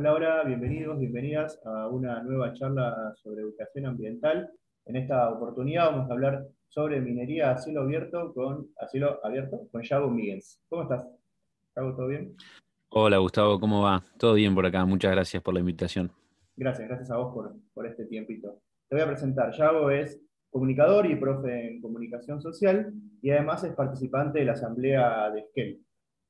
Hola, hola, bienvenidos, bienvenidas a una nueva charla sobre educación ambiental. En esta oportunidad vamos a hablar sobre minería a cielo abierto con, abierto con Yago Miguel. ¿Cómo estás? Yago, ¿todo bien? Hola Gustavo, ¿cómo va? Todo bien por acá, muchas gracias por la invitación. Gracias, gracias a vos por, este tiempito. Te voy a presentar, Yago es comunicador y profe en comunicación social y además es participante de la asamblea de SKEL.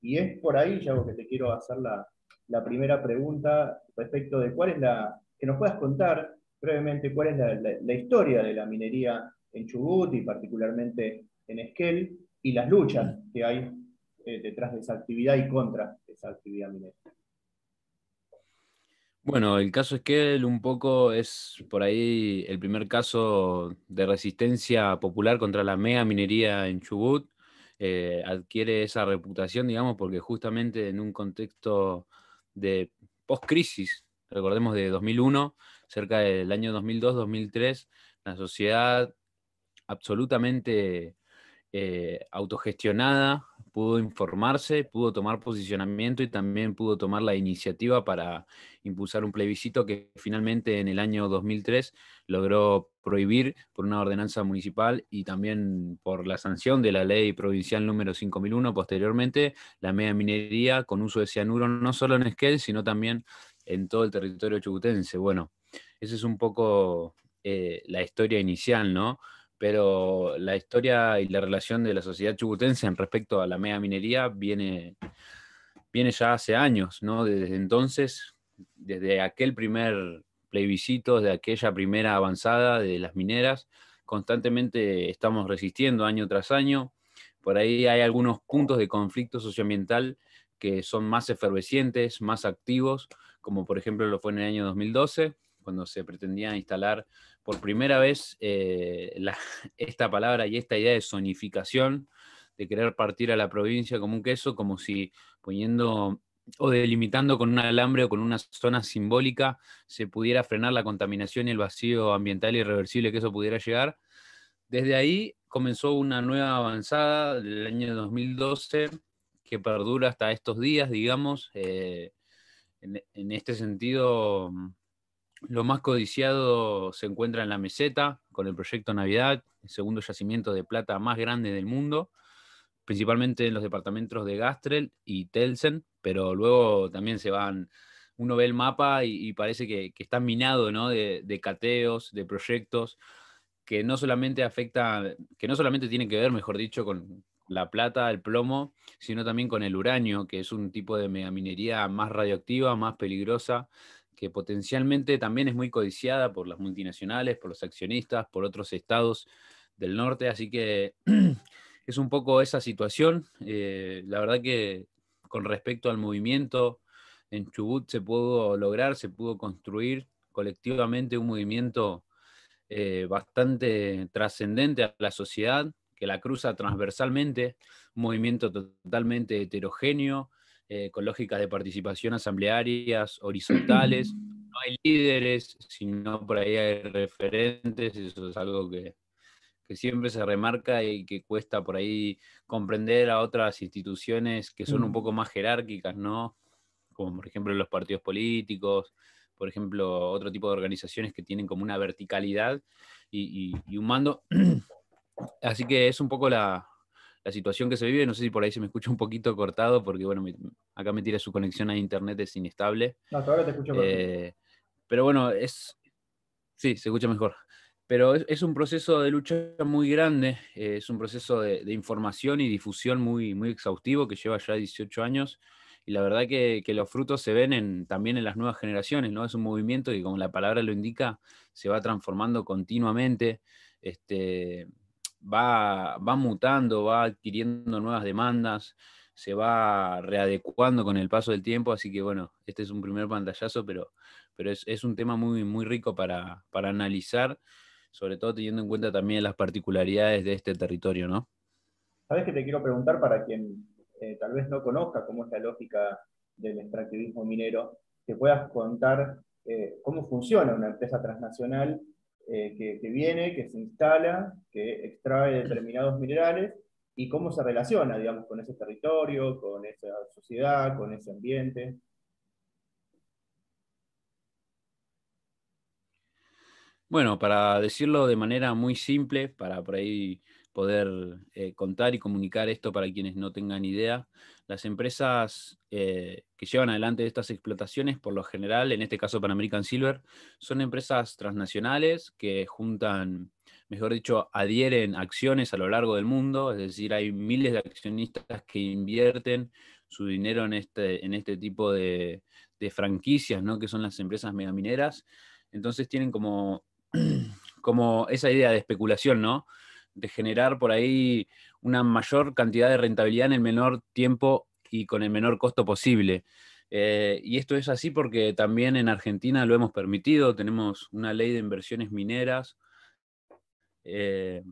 Y es por ahí, Yago, que te quiero hacer la, la primera pregunta respecto de cuál es la, que nos puedas contar brevemente cuál es la, historia de la minería en Chubut y particularmente en Esquel y las luchas que hay eh, detrás de esa actividad y contra esa actividad minera. Bueno, el caso Esquel un poco es por ahí el primer caso de resistencia popular contra la mega minería en Chubut. Eh, adquiere esa reputación, digamos, porque justamente en un contexto de post-crisis, recordemos de 2001, cerca del año 2002-2003, la sociedad absolutamente eh, autogestionada, pudo informarse, pudo tomar posicionamiento y también pudo tomar la iniciativa para impulsar un plebiscito que finalmente en el año 2003 logró prohibir por una ordenanza municipal y también por la sanción de la ley provincial número 5001 posteriormente la media minería con uso de cianuro no solo en Esquel sino también en todo el territorio chubutense. Bueno, esa es un poco eh, la historia inicial, ¿no? pero la historia y la relación de la sociedad chubutense en respecto a la mega minería viene, viene ya hace años, ¿no? Desde entonces, desde aquel primer plebiscito, de aquella primera avanzada de las mineras, constantemente estamos resistiendo año tras año. Por ahí hay algunos puntos de conflicto socioambiental que son más efervescientes, más activos, como por ejemplo lo fue en el año 2012, cuando se pretendía instalar por primera vez eh, esta palabra y esta idea de zonificación, de querer partir a la provincia como un queso, como si poniendo o delimitando con un alambre o con una zona simbólica se pudiera frenar la contaminación y el vacío ambiental irreversible que eso pudiera llegar. Desde ahí comenzó una nueva avanzada del año 2012 que perdura hasta estos días, digamos. Eh, en, en, este sentido, lo más codiciado se encuentra en la meseta, con el proyecto Navidad, el segundo yacimiento de plata más grande del mundo, principalmente en los departamentos de Gastrel y Telsen, pero luego también se van, uno ve el mapa y, parece que, está minado ¿no? de, cateos, de proyectos, que no solamente afecta, que no solamente tienen que ver, mejor dicho, con la plata, el plomo, sino también con el uranio, que es un tipo de megaminería más radioactiva, más peligrosa, que potencialmente también es muy codiciada por las multinacionales, por los accionistas, por otros estados del norte, así que es un poco esa situación. Eh, la verdad que con respecto al movimiento en Chubut se pudo lograr, se pudo construir colectivamente un movimiento eh, bastante trascendente a la sociedad, que la cruza transversalmente, un movimiento totalmente heterogéneo, eh, con lógicas de participación asamblearias horizontales. No hay líderes, sino por ahí hay referentes, eso es algo que, siempre se remarca y que cuesta por ahí comprender a otras instituciones que son un mm. poco más jerárquicas, ¿no? Como por ejemplo los partidos políticos, por ejemplo, otro tipo de organizaciones que tienen como una verticalidad y un mando. Así que es un poco la, la situación que se vive. No sé si por ahí se me escucha un poquito cortado, porque bueno, acá me tira su conexión a internet, es inestable. No, te escucho eh, Pero bueno, es. Sí, se escucha mejor. Pero es, un proceso de lucha muy grande, eh, es un proceso de, información y difusión muy, muy exhaustivo que lleva ya 18 años. Y la verdad que, los frutos se ven en, también en las nuevas generaciones, ¿no? Es un movimiento que, como la palabra lo indica, se va transformando continuamente. Este, va, va mutando, va adquiriendo nuevas demandas, se va readecuando con el paso del tiempo, así que bueno, este es un primer pantallazo, pero, pero es, un tema muy, muy rico para, analizar, sobre todo teniendo en cuenta también las particularidades de este territorio, ¿no? Sabes que te quiero preguntar para quien eh, tal vez no conozca cómo es la lógica del extractivismo minero, te puedas contar eh, cómo funciona una empresa transnacional eh, que, que, viene, que se instala, que extrae determinados minerales y cómo se relaciona, digamos, con ese territorio, con esa sociedad, con ese ambiente. Bueno, para decirlo de manera muy simple, para por ahí poder eh, contar y comunicar esto para quienes no tengan idea. Las empresas eh, que llevan adelante estas explotaciones, por lo general, en este caso Pan American Silver, son empresas transnacionales que juntan, mejor dicho, adhieren acciones a lo largo del mundo, es decir, hay miles de accionistas que invierten su dinero en este, en este tipo de, franquicias, ¿no? que son las empresas megamineras. Entonces tienen como, como esa idea de especulación, ¿no? de generar por ahí una mayor cantidad de rentabilidad en el menor tiempo y con el menor costo posible. Eh, y esto es así porque también en Argentina lo hemos permitido, tenemos una ley de inversiones mineras eh,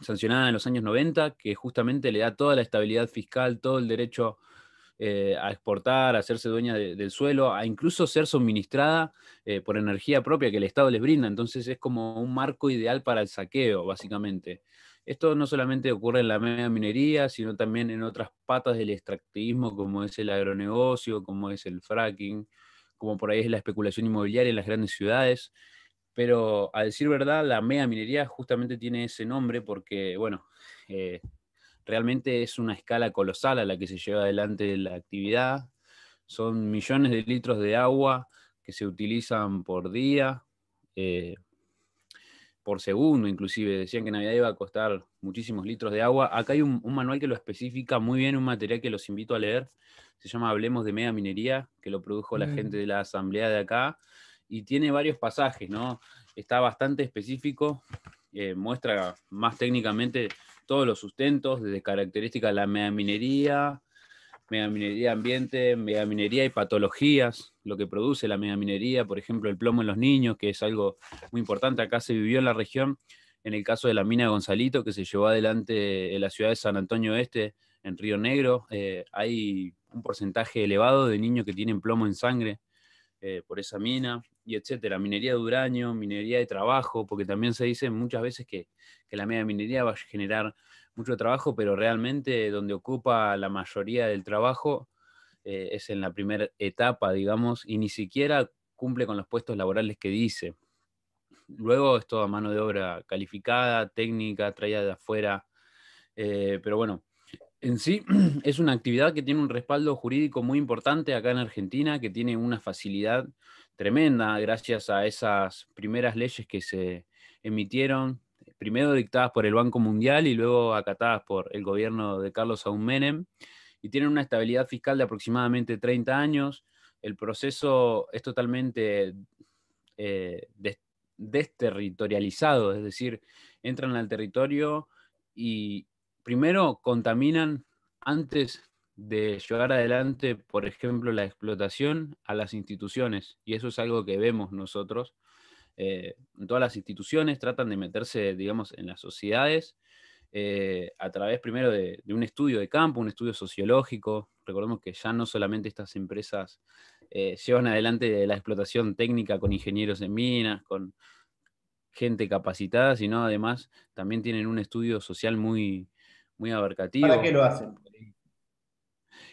sancionada en los años 90 que justamente le da toda la estabilidad fiscal, todo el derecho eh, a exportar, a hacerse dueña del suelo, a incluso ser suministrada eh, por energía propia que el Estado les brinda. Entonces es como un marco ideal para el saqueo, básicamente. Esto no solamente ocurre en la media minería, sino también en otras patas del extractivismo, como es el agronegocio, como es el fracking, como por ahí es la especulación inmobiliaria en las grandes ciudades. Pero a decir verdad, la mega minería justamente tiene ese nombre porque, bueno, eh, Realmente es una escala colosal a la que se lleva adelante la actividad. Son millones de litros de agua que se utilizan por día, eh, por segundo inclusive. Decían que Navidad iba a costar muchísimos litros de agua. Acá hay un, manual que lo especifica muy bien, un material que los invito a leer. Se llama Hablemos de Mega Minería, que lo produjo la gente de la asamblea de acá. Y tiene varios pasajes, ¿no? Está bastante específico. Eh, muestra más técnicamente todos los sustentos, desde características de la megaminería, megaminería ambiente, megaminería y patologías, lo que produce la megaminería, por ejemplo, el plomo en los niños, que es algo muy importante. Acá se vivió en la región, en el caso de la mina Gonzalito, que se llevó adelante en la ciudad de San Antonio Este, en Río Negro, eh, hay un porcentaje elevado de niños que tienen plomo en sangre. Eh, por esa mina, y etcétera. Minería de uranio, minería de trabajo, porque también se dice muchas veces que, que la media minería va a generar mucho trabajo, pero realmente donde ocupa la mayoría del trabajo eh, es en la primera etapa, digamos, y ni siquiera cumple con los puestos laborales que dice. Luego es toda mano de obra calificada, técnica, traída de afuera, eh, pero bueno, en sí es una actividad que tiene un respaldo jurídico muy importante acá en Argentina, que tiene una facilidad tremenda gracias a esas primeras leyes que se emitieron, primero dictadas por el Banco Mundial y luego acatadas por el gobierno de Carlos Saúl Menem, y tienen una estabilidad fiscal de aproximadamente 30 años. El proceso es totalmente eh, desterritorializado, es decir, entran al territorio y, primero contaminan antes de llevar adelante, por ejemplo, la explotación a las instituciones, y eso es algo que vemos nosotros. Eh, todas las instituciones tratan de meterse, digamos, en las sociedades eh, a través primero de, un estudio de campo, un estudio sociológico. Recordemos que ya no solamente estas empresas eh, llevan adelante la explotación técnica con ingenieros en minas, con gente capacitada, sino además también tienen un estudio social muy, muy abarcativo. ¿Para qué lo hacen?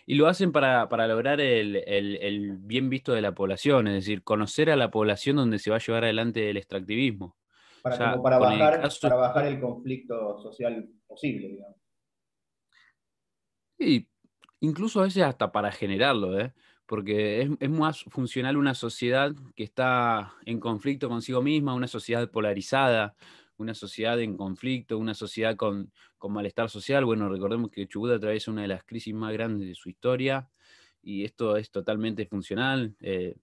Y lo hacen para, lograr el, bien visto de la población, es decir, conocer a la población donde se va a llevar adelante el extractivismo. Para, bajar, el conflicto social posible, digamos. Sí, incluso a veces hasta para generarlo, ¿eh? porque es, es, más funcional una sociedad que está en conflicto consigo misma, una sociedad polarizada, una sociedad en conflicto, una sociedad con, con malestar social. Bueno, recordemos que Chubut atraviesa una de las crisis más grandes de su historia y esto es totalmente funcional. Eh,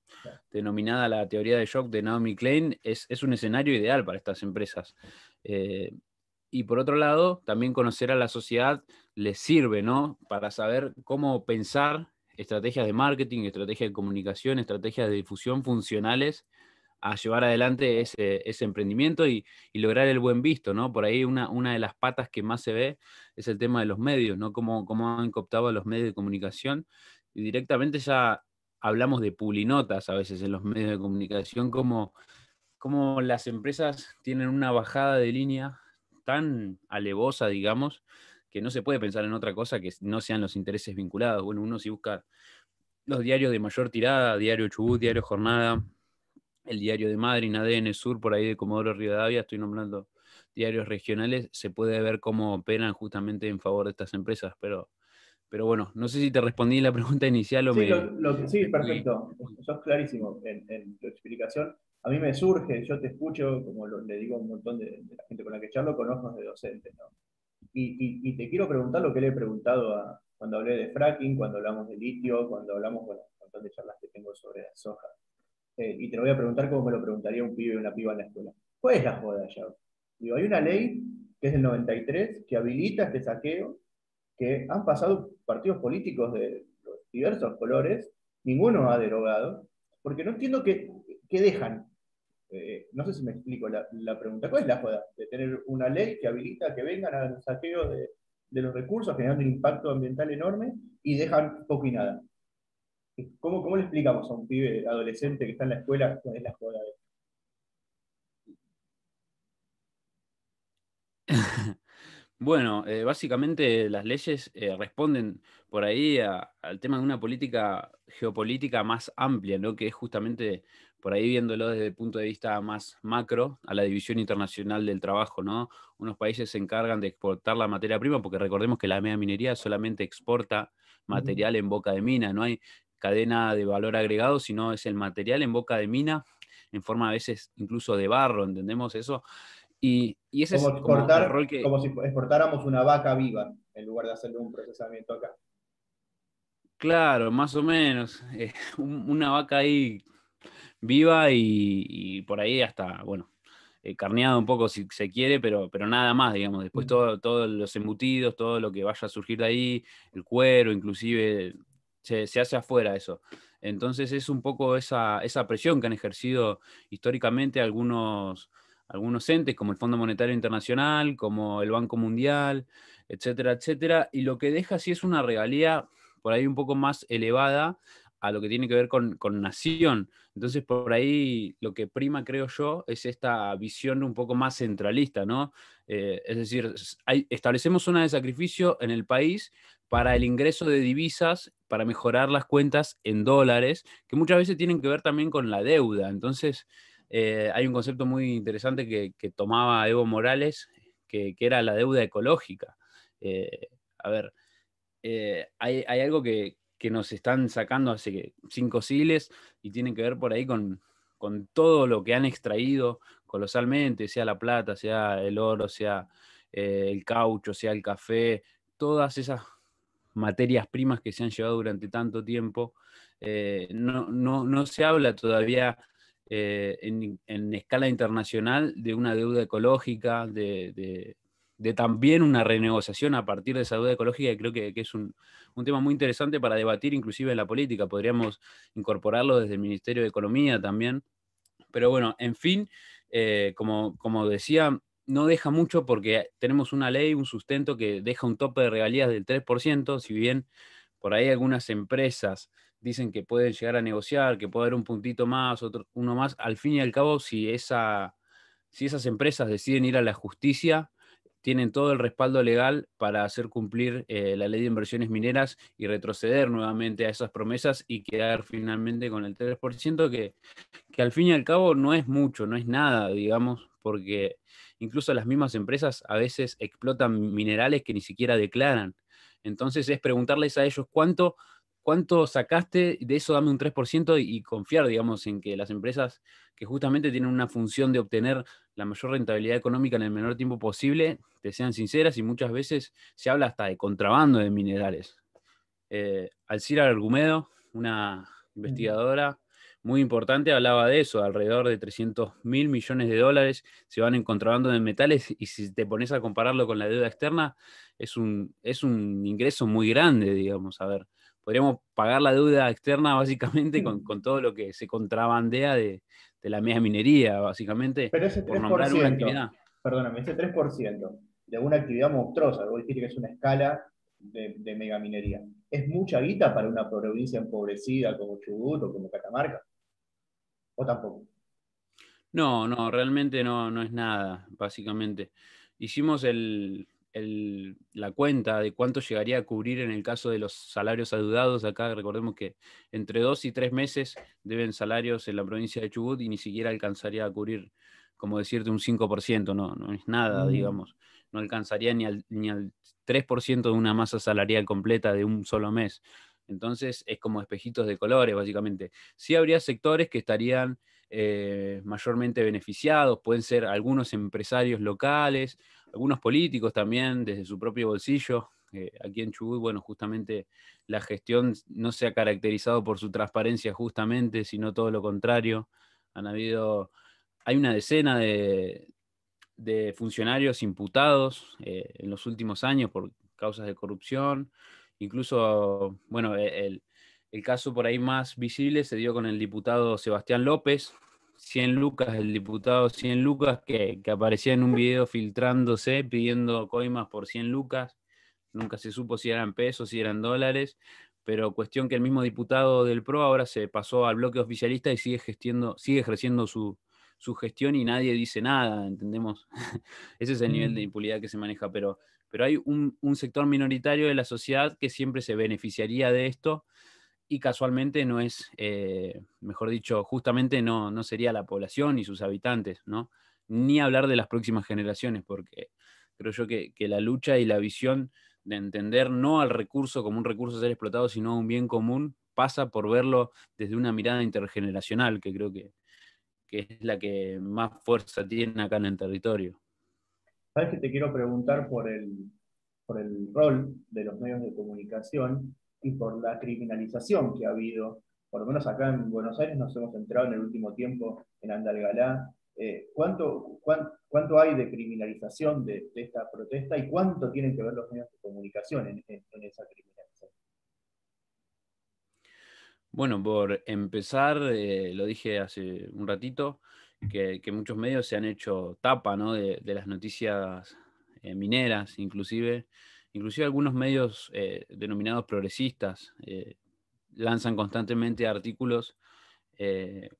denominada la teoría de shock de Naomi Klein, es, un escenario ideal para estas empresas. Eh, y por otro lado, también conocer a la sociedad les sirve, ¿no? Para saber cómo pensar estrategias de marketing, estrategias de comunicación, estrategias de difusión funcionales a llevar adelante ese, emprendimiento y, lograr el buen visto, ¿no? Por ahí una, de las patas que más se ve es el tema de los medios, ¿no? Cómo, han cooptado a los medios de comunicación y directamente ya hablamos de pulinotas a veces en los medios de comunicación, como, como las empresas tienen una bajada de línea tan alevosa, digamos, que no se puede pensar en otra cosa que no sean los intereses vinculados. Bueno, uno si busca los diarios de mayor tirada, Diario Chubut, Diario Jornada, el diario de Madrid, ADN Sur, por ahí de Comodoro Rivadavia, estoy nombrando diarios regionales, se puede ver cómo operan justamente en favor de estas empresas, pero, pero bueno, no sé si te respondí la pregunta inicial o sí, me... sí, perfecto, sos clarísimo en, tu explicación. A mí me surge, yo te escucho, como le digo a un montón de, la gente con la que charlo, con ojos de docentes, Y, te quiero preguntar lo que le he preguntado cuando hablé de fracking, cuando hablamos de litio, cuando hablamos, bueno, un montón de charlas que tengo sobre las hojas. Eh, y te lo voy a preguntar como me lo preguntaría un pibe o una piba en la escuela. ¿Cuál es la joda, ya? Digo, hay una ley que es del 93 que habilita este saqueo, que han pasado partidos políticos de diversos colores, ninguno ha derogado, porque no entiendo qué, dejan. Eh, no sé si me explico la, pregunta. ¿Cuál es la joda de tener una ley que habilita que vengan al saqueo de, de los recursos, generando un impacto ambiental enorme y dejan poco y nada? ¿Cómo, le explicamos a un pibe adolescente que está en la escuela es la Bueno, eh, básicamente las leyes eh, responden por ahí al tema de una política geopolítica más amplia, ¿no? que es justamente por ahí viéndolo desde el punto de vista más macro, a la división internacional del trabajo. ¿no? Unos países se encargan de exportar la materia prima, porque recordemos que la media minería solamente exporta material en boca de mina, no hay cadena de valor agregado, sino es el material en boca de mina, en forma a veces incluso de barro, ¿entendemos eso? Y, ese como es que... como si exportáramos una vaca viva en lugar de hacerle un procesamiento acá. Claro, más o menos. Eh, una vaca ahí viva y, por ahí hasta, bueno, eh, carneado un poco si se quiere, pero, pero nada más, digamos. Después todos los embutidos, todo lo que vaya a surgir de ahí, el cuero, inclusive se, hace afuera eso. Entonces es un poco esa, presión que han ejercido históricamente algunos, algunos entes como el Fondo Monetario Internacional, como el Banco Mundial, etcétera, etcétera, y lo que deja así es una regalía por ahí un poco más elevada a lo que tiene que ver con, nación. Entonces, por ahí lo que prima, creo yo, es esta visión un poco más centralista, ¿no? Eh, es decir, establecemos una de sacrificio en el país para el ingreso de divisas para mejorar las cuentas en dólares, que muchas veces tienen que ver también con la deuda. Entonces, eh, hay un concepto muy interesante que, tomaba Evo Morales, que, era la deuda ecológica. Eh, a ver, eh, hay, algo que, nos están sacando hace cinco siglos y tiene que ver por ahí con, todo lo que han extraído colosalmente, sea la plata, sea el oro, sea el caucho, sea el café, todas esas materias primas que se han llevado durante tanto tiempo. Eh, no, se habla todavía eh, en, escala internacional de una deuda ecológica, de, también una renegociación a partir de esa deuda ecológica, y creo que, es un, tema muy interesante para debatir inclusive en la política. Podríamos incorporarlo desde el Ministerio de Economía también. Pero bueno, en fin, eh, como, como decía, no deja mucho porque tenemos una ley, un sustento que deja un tope de regalías del 3%, si bien por ahí algunas empresas dicen que pueden llegar a negociar, que puede haber un puntito más, otro, uno más, al fin y al cabo, si, esa, si esas empresas deciden ir a la justicia, tienen todo el respaldo legal para hacer cumplir eh, la ley de inversiones mineras y retroceder nuevamente a esas promesas y quedar finalmente con el 3%, que, que al fin y al cabo no es mucho, no es nada, digamos, porque Incluso las mismas empresas a veces explotan minerales que ni siquiera declaran. Entonces es preguntarles a ellos cuánto, cuánto sacaste, de eso dame un 3% y, confiar, digamos, en que las empresas que justamente tienen una función de obtener la mayor rentabilidad económica en el menor tiempo posible, te sean sinceras y muchas veces se habla hasta de contrabando de minerales. Eh, Alcira Argumedo, una investigadora muy importante, hablaba de eso, alrededor de 300 mil millones de dólares se van en de metales y si te pones a compararlo con la deuda externa, es un, es un ingreso muy grande, digamos, a ver, podríamos pagar la deuda externa básicamente con, todo lo que se contrabandea de, la mega minería, básicamente, Pero ese 3%, por una actividad. Perdóname, ese 3% de una actividad monstruosa, vos decir que es una escala de, de minería, Es mucha guita para una provincia empobrecida como Chubut o como Catamarca. ¿O tampoco? No, no, realmente no, no es nada, básicamente. Hicimos el, la cuenta de cuánto llegaría a cubrir en el caso de los salarios adeudados. Acá recordemos que entre dos y tres meses deben salarios en la provincia de Chubut y ni siquiera alcanzaría a cubrir, como decirte, un 5%, no, no es nada, mm. digamos. No alcanzaría ni ni al 3% de una masa salarial completa de un solo mes. Entonces es como espejitos de colores, básicamente. Sí habría sectores que estarían eh, mayormente beneficiados, pueden ser algunos empresarios locales, algunos políticos también desde su propio bolsillo. Eh, aquí en Chubut, bueno, justamente la gestión no se ha caracterizado por su transparencia justamente, sino todo lo contrario. Han habido, hay una decena de, funcionarios imputados eh, en los últimos años por causas de corrupción. Incluso, bueno, e-, el, caso por ahí más visible se dio con el diputado Sebastián López, 100 lucas, el diputado 100 lucas que, aparecía en un video filtrándose pidiendo coimas por 100 lucas. Nunca se supo si eran pesos, si eran dólares, pero cuestión que el mismo diputado del PRO ahora se pasó al bloque oficialista y sigue, sigue ejerciendo su, su gestión y nadie dice nada, entendemos. Ese es el nivel de mm. impunidad que se maneja, pero pero hay un, sector minoritario de la sociedad que siempre se beneficiaría de esto y casualmente no es, eh, mejor dicho, justamente no, no sería la población y sus habitantes, ¿no? Ni hablar de las próximas generaciones, porque creo yo que, la lucha y la visión de entender no al recurso como un recurso a ser explotado, sino un bien común, pasa por verlo desde una mirada intergeneracional, que creo que, que es la que más fuerza tiene acá en el territorio. Sabes que te quiero preguntar por el, rol de los medios de comunicación y por la criminalización que ha habido, por lo menos acá en Buenos Aires nos hemos centrado en el último tiempo en Andalgalá. Eh, ¿cuánto, hay de criminalización de, esta protesta y cuánto tienen que ver los medios de comunicación en, esa criminalización? Bueno, por empezar, eh, lo dije hace un ratito, que, muchos medios se han hecho tapa de, las noticias eh, mineras, inclusive. Inclusive algunos medios eh, denominados progresistas eh, lanzan constantemente artículos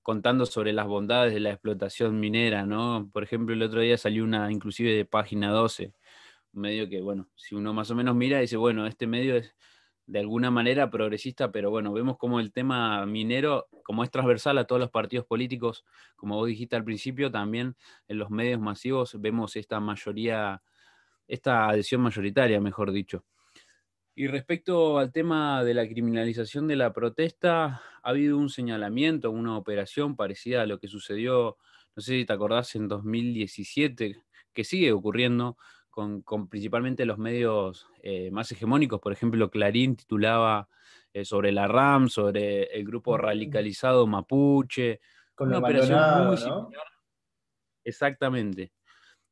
contando sobre las bondades de la explotación minera, ¿no? Por ejemplo, el otro día salió una inclusive de página 12, un medio que, bueno, si uno más o menos mira, dice, bueno, este medio es, de alguna manera progresista, pero bueno, vemos como el tema minero, como es transversal a todos los partidos políticos, como vos dijiste al principio, también en los medios masivos vemos esta mayoría, esta adhesión mayoritaria, mejor dicho. Y respecto al tema de la criminalización de la protesta, ha habido un señalamiento, una operación parecida a lo que sucedió, no sé si te acordás, en 2017, que sigue ocurriendo con, principalmente los medios eh, más hegemónicos. Por ejemplo, Clarín titulaba eh, sobre la RAM, sobre el grupo mm. radicalizado mapuche. Con una operación Exactamente.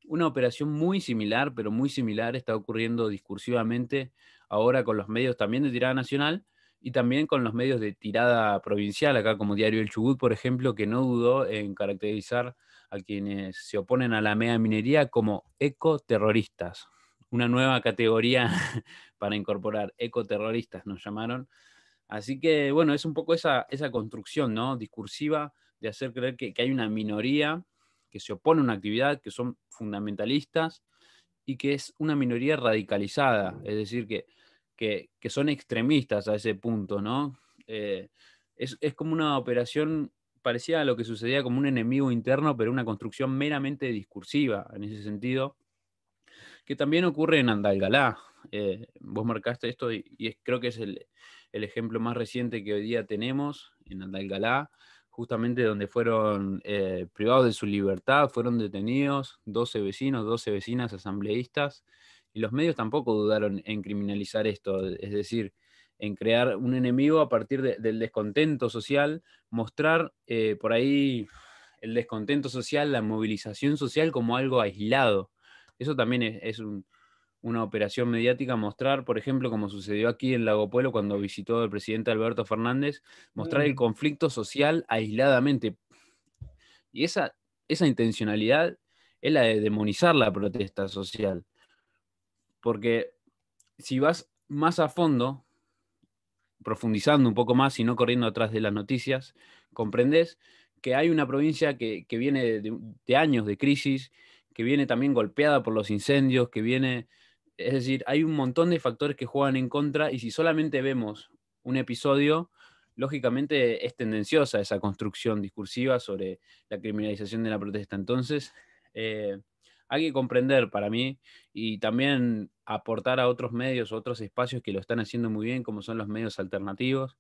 Una operación muy similar, pero muy similar, está ocurriendo discursivamente ahora con los medios también de tirada nacional y también con los medios de tirada provincial, acá como Diario El Chubut, por ejemplo, que no dudó en caracterizar a quienes se oponen a la mega minería como ecoterroristas. Una nueva categoría para incorporar, ecoterroristas nos llamaron. Así que, bueno, es un poco esa, esa construcción ¿no? discursiva de hacer creer que, que hay una minoría que se opone a una actividad, que son fundamentalistas y que es una minoría radicalizada, es decir, que, que, que son extremistas a ese punto, ¿no? Eh, es, es, como una operación parecía lo que sucedía como un enemigo interno, pero una construcción meramente discursiva en ese sentido, que también ocurre en Andalgalá. Eh, vos marcaste esto y, creo que es el, el, ejemplo más reciente que hoy día tenemos en Andalgalá, justamente donde fueron eh, privados de su libertad, fueron detenidos 12 vecinos, 12 vecinas asambleístas, y los medios tampoco dudaron en criminalizar esto, es decir, en crear un enemigo a partir del descontento social, mostrar eh, por ahí el descontento social, la movilización social como algo aislado. Eso también es, una operación mediática, mostrar, por ejemplo, como sucedió aquí en Lago Pueblo cuando visitó el presidente Alberto Fernández, mostrar el conflicto social aisladamente. Y esa, esa intencionalidad es la de demonizar la protesta social. Porque si vas más a fondo, profundizando un poco más y no corriendo atrás de las noticias, comprendés que hay una provincia que, viene de, años de crisis, que viene también golpeada por los incendios, que viene, es decir, hay un montón de factores que juegan en contra y si solamente vemos un episodio, lógicamente es tendenciosa esa construcción discursiva sobre la criminalización de la protesta. Entonces, eh, hay que comprender para mí y también aportar a otros medios, otros espacios que lo están haciendo muy bien, como son los medios alternativos.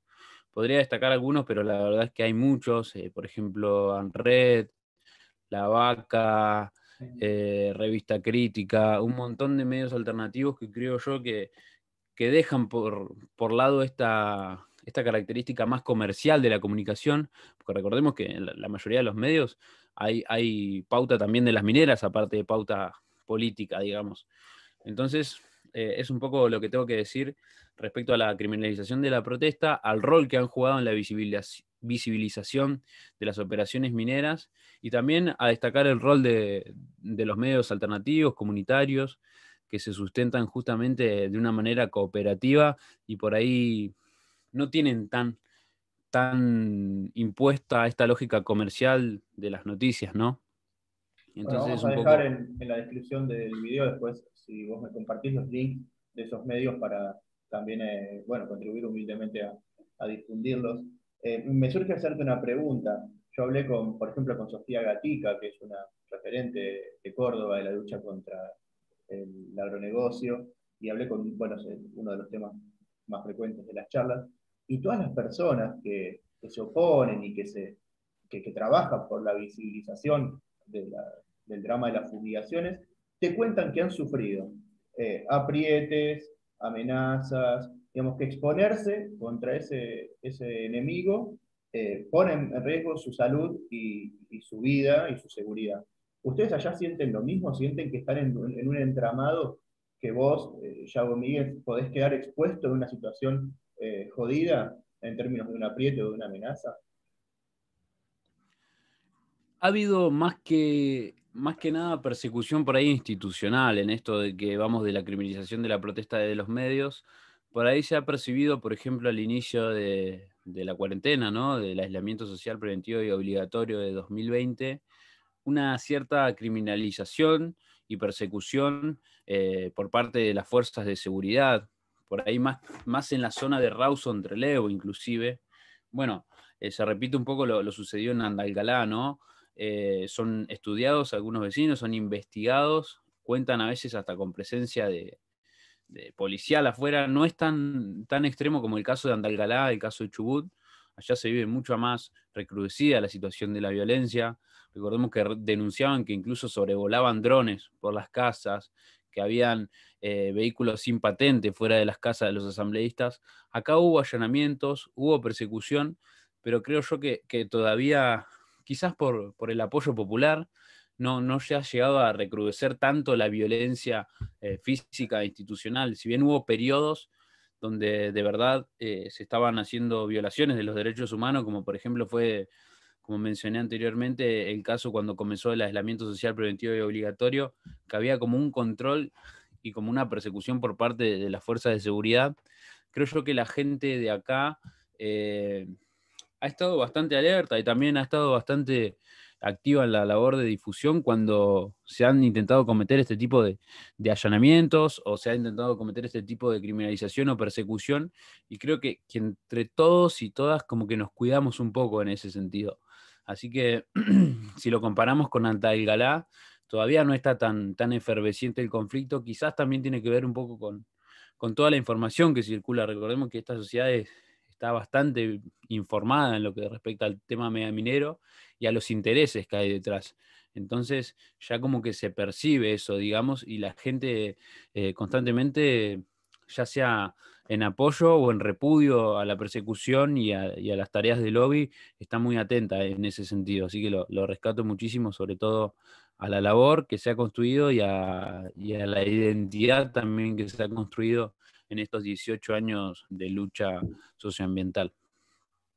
Podría destacar algunos, pero la verdad es que hay muchos, eh, por ejemplo, Anred, La Vaca, eh, Revista Crítica, un montón de medios alternativos que creo yo que, que dejan por, por lado esta, esta característica más comercial de la comunicación, porque recordemos que la mayoría de los medios hay, pauta también de las mineras, aparte de pauta política, digamos. Entonces, eh, es un poco lo que tengo que decir respecto a la criminalización de la protesta, al rol que han jugado en la visibilización de las operaciones mineras y también a destacar el rol de, de, los medios alternativos, comunitarios, que se sustentan justamente de una manera cooperativa y por ahí no tienen tan tan impuesta a esta lógica comercial de las noticias, ¿no? Entonces, vamos a dejar en, la descripción del video después, si vos me compartís los links de esos medios para también, eh, bueno, contribuir humildemente a, difundirlos. Eh, me surge hacerte una pregunta. Yo hablé con, por ejemplo, con Sofía Gatica, que es una referente de Córdoba de la lucha contra el agronegocio, y hablé con, bueno, uno de los temas más frecuentes de las charlas, y todas las personas que, se oponen y que, se, que, trabajan por la visibilización del drama de las fumigaciones, te cuentan que han sufrido eh, aprietes, amenazas, digamos que exponerse contra ese, ese enemigo eh, pone en riesgo su salud y, su vida y su seguridad. ¿Ustedes allá sienten lo mismo? ¿Sienten que están en, en un entramado que vos, eh, Yago Miguel, podés quedar expuesto en una situación eh, jodida en términos de un aprieto, de una amenaza? Ha habido más que, más que nada persecución por ahí institucional en esto de que vamos de la criminalización de la protesta de los medios. Por ahí se ha percibido, por ejemplo, al inicio de, la cuarentena, ¿no? del aislamiento social preventivo y obligatorio de 2020, una cierta criminalización y persecución eh, por parte de las fuerzas de seguridad, por ahí más, más en la zona de Rawson Leo inclusive. Bueno, eh, se repite un poco lo, lo sucedido en Andalgalá, ¿no? Eh, son estudiados algunos vecinos, son investigados, cuentan a veces hasta con presencia de, de, policial afuera. No es tan, tan extremo como el caso de Andalgalá, el caso de Chubut. Allá se vive mucho más recrudecida la situación de la violencia. Recordemos que denunciaban que incluso sobrevolaban drones por las casas, que habían eh, vehículos sin patente fuera de las casas de los asambleístas. Acá hubo allanamientos, hubo persecución, pero creo yo que, todavía, quizás por, por, el apoyo popular, no, no se ha llegado a recrudecer tanto la violencia eh, física física e institucional. Si bien hubo periodos donde de verdad eh, se estaban haciendo violaciones de los derechos humanos, como por ejemplo fue como mencioné anteriormente, el caso cuando comenzó el aislamiento social preventivo y obligatorio, que había como un control y como una persecución por parte de, las fuerzas de seguridad. Creo yo que la gente de acá eh, ha estado bastante alerta y también ha estado bastante activa en la labor de difusión cuando se han intentado cometer este tipo de, allanamientos o se ha intentado cometer este tipo de criminalización o persecución. Y creo que entre todos y todas como que nos cuidamos un poco en ese sentido. Así que si lo comparamos con Galá, todavía no está tan, tan efervesciente el conflicto. Quizás también tiene que ver un poco con, con toda la información que circula. Recordemos que esta sociedad está bastante informada en lo que respecta al tema minero y a los intereses que hay detrás. Entonces ya como que se percibe eso, digamos, y la gente eh, constantemente, ya sea en apoyo o en repudio a la persecución y a, las tareas de lobby, está muy atenta en ese sentido. Así que lo, rescato muchísimo, sobre todo a la labor que se ha construido y a, la identidad también que se ha construido en estos 18 años de lucha socioambiental.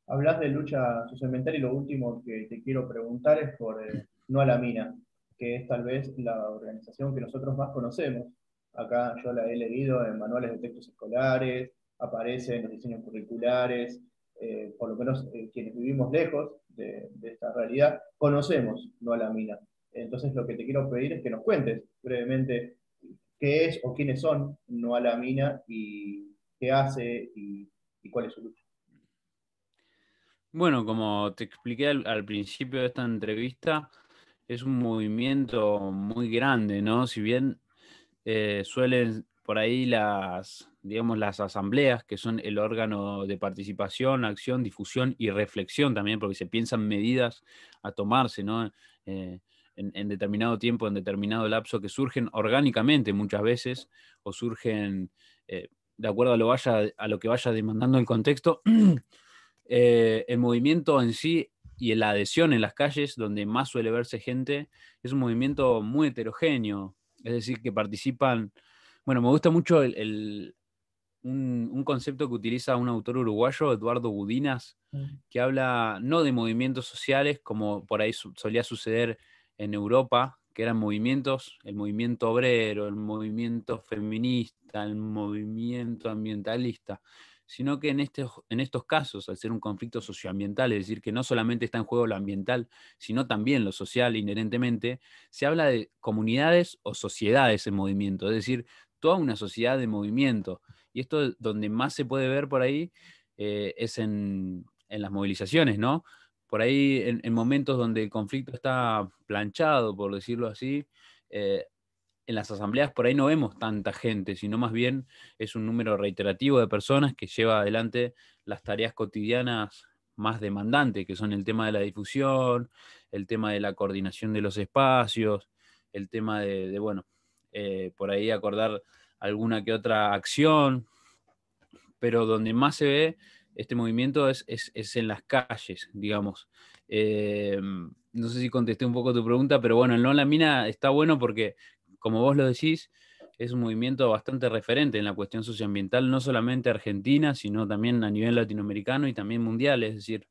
Hablas de lucha socioambiental y lo último que te quiero preguntar es por eh, No a la Mina, que es tal vez la organización que nosotros más conocemos Acá yo la he leído en manuales de textos escolares, aparece en los diseños curriculares, eh, por lo menos eh, quienes vivimos lejos de, esta realidad, conocemos no a la mina. Entonces lo que te quiero pedir es que nos cuentes brevemente qué es o quiénes son no a la mina y qué hace y, cuál es su lucha. Bueno, como te expliqué al, al, principio de esta entrevista, es un movimiento muy grande, ¿no? Si bien eh, suelen por ahí las, digamos, las asambleas, que son el órgano de participación, acción, difusión y reflexión también, porque se piensan medidas a tomarse, eh, en, determinado tiempo, en determinado lapso, que surgen orgánicamente muchas veces, o surgen eh, de acuerdo a lo, vaya, a lo que vaya demandando el contexto, el movimiento en sí y la adhesión en las calles, donde más suele verse gente, es un movimiento muy heterogéneo, es decir, que participan. Bueno, me gusta mucho el, un, concepto que utiliza un autor uruguayo, Eduardo Budinas, mm. que habla no de movimientos sociales como por ahí solía suceder en Europa, que eran movimientos, el movimiento obrero, el movimiento feminista, el movimiento ambientalista, sino que en estos, en estos casos, al ser un conflicto socioambiental, es decir, que no solamente está en juego lo ambiental, sino también lo social inherentemente, se habla de comunidades o sociedades en movimiento, es decir, toda una sociedad de movimiento. Y esto donde más se puede ver por ahí eh, es en, las movilizaciones, ¿no? Por ahí en, momentos donde el conflicto está planchado, por decirlo así, eh, en las asambleas por ahí no vemos tanta gente, sino más bien es un número reiterativo de personas que lleva adelante las tareas cotidianas más demandantes, que son el tema de la difusión, el tema de la coordinación de los espacios, el tema de, bueno, eh, por ahí acordar alguna que otra acción, pero donde más se ve este movimiento es, en las calles, digamos. Eh, no sé si contesté un poco tu pregunta, pero bueno, el No en la Mina está bueno porque como vos lo decís, es un movimiento bastante referente en la cuestión socioambiental, no solamente argentina, sino también a nivel latinoamericano y también mundial, es decir,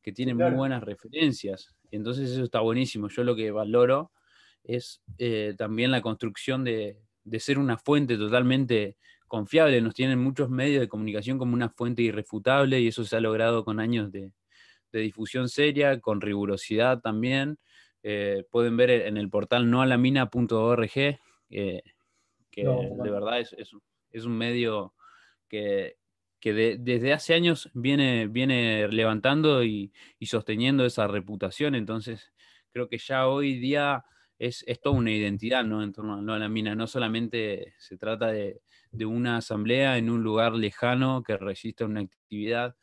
que tiene muy buenas referencias. Entonces eso está buenísimo. Yo lo que valoro es eh, también la construcción de, ser una fuente totalmente confiable. Nos tienen muchos medios de comunicación como una fuente irrefutable y eso se ha logrado con años de difusión seria, con rigurosidad también eh, pueden ver en el portal noalamina.org, eh, que de verdad es, un medio que, desde hace años viene, levantando y, sosteniendo esa reputación. Entonces, creo que ya hoy día es, esto toda una identidad ¿no? en torno a Noalamina. No solamente se trata de, una asamblea en un lugar lejano que registra una actividad.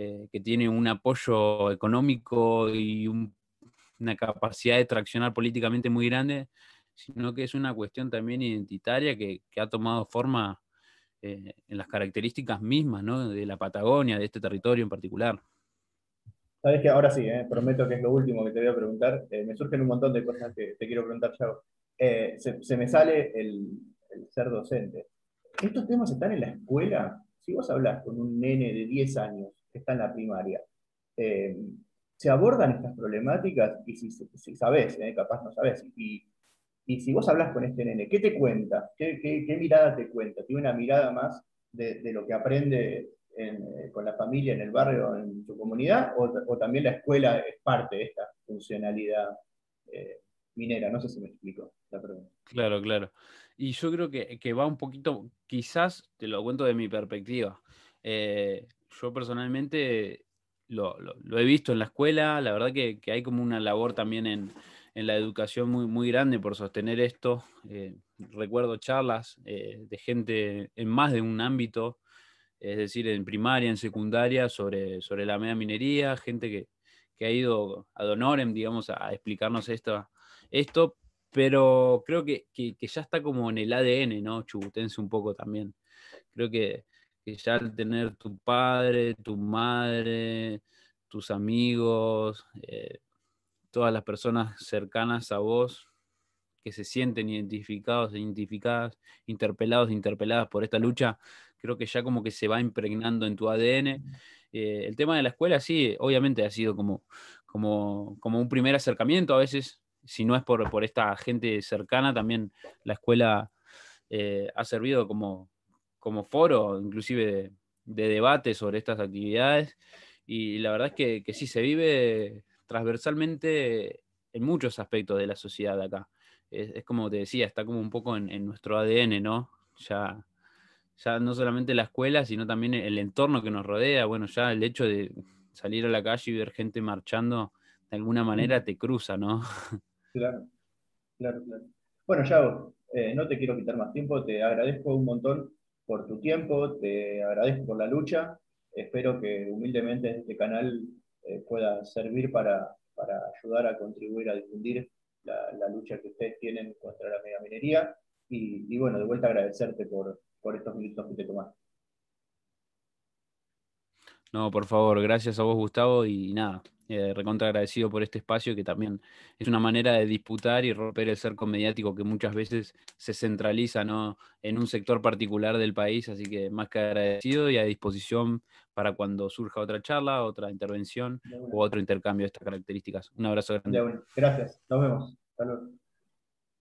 Eh, que tiene un apoyo económico y un una capacidad de traccionar políticamente muy grande, sino que es una cuestión también identitaria que, ha tomado forma eh, en las características mismas de la Patagonia, de este territorio en particular. Sabes que ahora sí, eh, prometo que es lo último que te voy a preguntar. Eh, me surgen un montón de cosas que te quiero preguntar, Chavo. Se, me sale el, ser docente. ¿Estos temas están en la escuela? Si vos hablas con un nene de 10 años que está en la primaria, se abordan estas problemáticas y si, si sabes, eh, capaz no sabes, y, y, si vos hablas con este nene, ¿qué te cuenta? ¿Qué, qué, mirada te cuenta? ¿Tiene una mirada más de, lo que aprende eh, con la familia, en el barrio, en su comunidad? ¿O, también la escuela es parte de esta funcionalidad eh, minera? No sé si me explico la pregunta. Claro, claro. Y yo creo que, va un poquito, quizás te lo cuento de mi perspectiva. yo personalmente lo, he visto en la escuela, la verdad que, hay como una labor también en, la educación muy, muy grande por sostener esto. Eh, recuerdo charlas eh, de gente en más de un ámbito, es decir, en primaria, en secundaria, sobre, sobre la media minería, gente que, ha ido a honorem, digamos, a, explicarnos esto, esto pero creo que, que, ya está como en el ADN, ¿no? Chubutense un poco también. Creo que que ya al tener tu padre, tu madre, tus amigos, eh, todas las personas cercanas a vos que se sienten identificados, e identificadas, interpelados, e interpeladas por esta lucha, creo que ya como que se va impregnando en tu ADN. Eh, el tema de la escuela, sí, obviamente ha sido como, como, como un primer acercamiento a veces, si no es por, por esta gente cercana, también la escuela eh, ha servido como, como foro, inclusive de, debate sobre estas actividades. Y la verdad es que, sí, se vive transversalmente en muchos aspectos de la sociedad acá. Es, como te decía, está como un poco en, nuestro ADN, ¿no? Ya, ya no solamente la escuela, sino también el entorno que nos rodea. Bueno, ya el hecho de salir a la calle y ver gente marchando, de alguna manera te cruza, ¿no? Claro, claro, Bueno, ya, eh, no te quiero quitar más tiempo, te agradezco un montón por tu tiempo, te agradezco por la lucha, espero que humildemente este canal eh, pueda servir para, para, ayudar a contribuir a difundir la, lucha que ustedes tienen contra la megaminería y, bueno, de vuelta agradecerte por, por estos minutos que te tomaste. No, por favor, gracias a vos Gustavo y nada, eh, recontra agradecido por este espacio que también es una manera de disputar y romper el cerco mediático que muchas veces se centraliza ¿no? en un sector particular del país, así que más que agradecido y a disposición para cuando surja otra charla, otra intervención u otro intercambio de estas características. Un abrazo grande. Gracias, nos vemos. Hasta